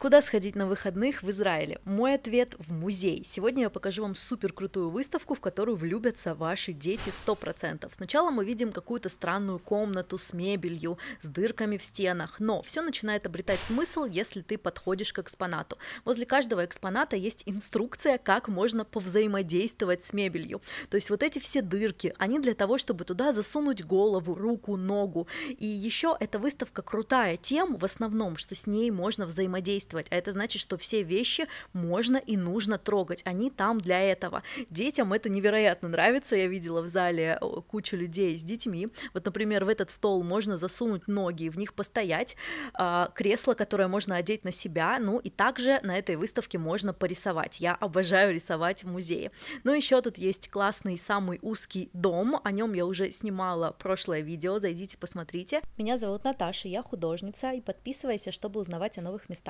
Куда сходить на выходных в Израиле? Мой ответ – в музей. Сегодня я покажу вам супер крутую выставку, в которую влюбятся ваши дети 100%. Сначала мы видим какую-то странную комнату с мебелью, с дырками в стенах, но все начинает обретать смысл, если ты подходишь к экспонату. Возле каждого экспоната есть инструкция, как можно повзаимодействовать с мебелью. То есть вот эти все дырки, они для того, чтобы туда засунуть голову, руку, ногу. И еще эта выставка крутая тем в основном, что с ней можно взаимодействовать действовать, а это значит, что все вещи можно и нужно трогать, они там для этого. Детям это невероятно нравится, я видела в зале э, кучу людей с детьми, вот, например, в этот стол можно засунуть ноги, в них постоять, а, кресло, которое можно одеть на себя, ну и также на этой выставке можно порисовать, я обожаю рисовать в музее. Ну еще тут есть классный самый узкий дом, о нем я уже снимала прошлое видео, зайдите посмотрите. Меня зовут Наташа, я художница, и подписывайся, чтобы узнавать о новых местах.